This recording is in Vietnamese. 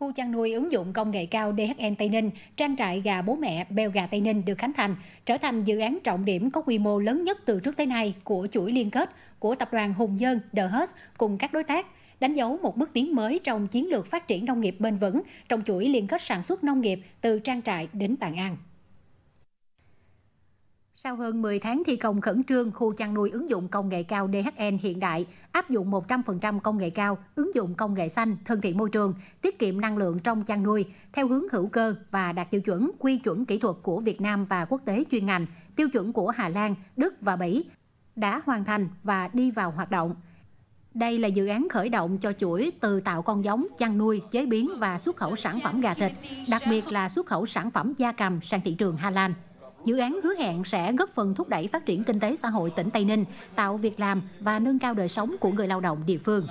Khu chăn nuôi ứng dụng công nghệ cao DHN Tây Ninh, trang trại gà bố mẹ Bèo Gà Tây Ninh được khánh thành, trở thành dự án trọng điểm có quy mô lớn nhất từ trước tới nay của chuỗi liên kết của tập đoàn Hùng Dân, The Hus cùng các đối tác đánh dấu một bước tiến mới trong chiến lược phát triển nông nghiệp bền vững trong chuỗi liên kết sản xuất nông nghiệp từ trang trại đến bàn ăn. Sau hơn 10 tháng thi công khẩn trương, khu chăn nuôi ứng dụng công nghệ cao DHN hiện đại áp dụng 100% công nghệ cao, ứng dụng công nghệ xanh, thân thiện môi trường, tiết kiệm năng lượng trong chăn nuôi theo hướng hữu cơ và đạt tiêu chuẩn quy chuẩn kỹ thuật của Việt Nam và quốc tế chuyên ngành, tiêu chuẩn của Hà Lan, Đức và Bỉ đã hoàn thành và đi vào hoạt động. Đây là dự án khởi động cho chuỗi từ tạo con giống, chăn nuôi, chế biến và xuất khẩu sản phẩm gà thịt, đặc biệt là xuất khẩu sản phẩm gia cầm sang thị trường Hà Lan. Dự án hứa hẹn sẽ góp phần thúc đẩy phát triển kinh tế xã hội tỉnh Tây Ninh, tạo việc làm và nâng cao đời sống của người lao động địa phương.